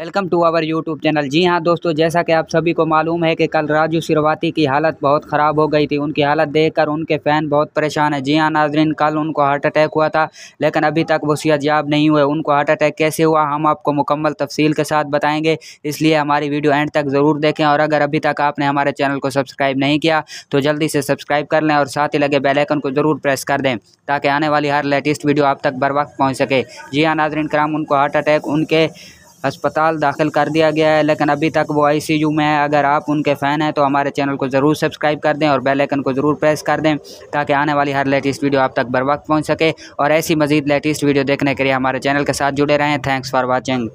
welcome to our YouTube channel जी हाँ दोस्तों जैसा कि आप सभी को मालूम है कि कल राजू शुरुआती की हालत बहुत ख़राब हो गई थी उनकी हालत देखकर उनके फ़ैन बहुत परेशान है जी हाँ नाजरीन कल उनको हार्ट अटैक हुआ था लेकिन अभी तक वो याब नहीं हुए उनको हार्ट अटैक कैसे हुआ हम आपको मुकम्मल तफसील के साथ बताएँगे इसलिए हमारी वीडियो एंड तक ज़रूर देखें और अगर अभी तक आपने हमारे चैनल को सब्सक्राइब नहीं किया तो जल्दी से सब्सक्राइब कर लें और साथ ही लगे बेलैकन को ज़रूर प्रेस कर दें ताकि आने वाली हर लेटेस्ट वीडियो आप तक बर वक्त पहुँच सके जी हाँ नाजरीन कराम उनको हार्ट अटैक उनके अस्पताल दाखिल कर दिया गया है लेकिन अभी तक वो आईसीयू में है अगर आप उनके फ़ैन हैं तो हमारे चैनल को ज़रूर सब्सक्राइब कर दें और बेल आइकन को ज़रूर प्रेस कर दें ताकि आने वाली हर लेटेस्ट वीडियो आप तक बर वक्त पहुँच सके और ऐसी मज़ीद लेटेस्ट वीडियो देखने के लिए हमारे चैनल के साथ जुड़े रहें थैंक्स फॉर वॉचिंग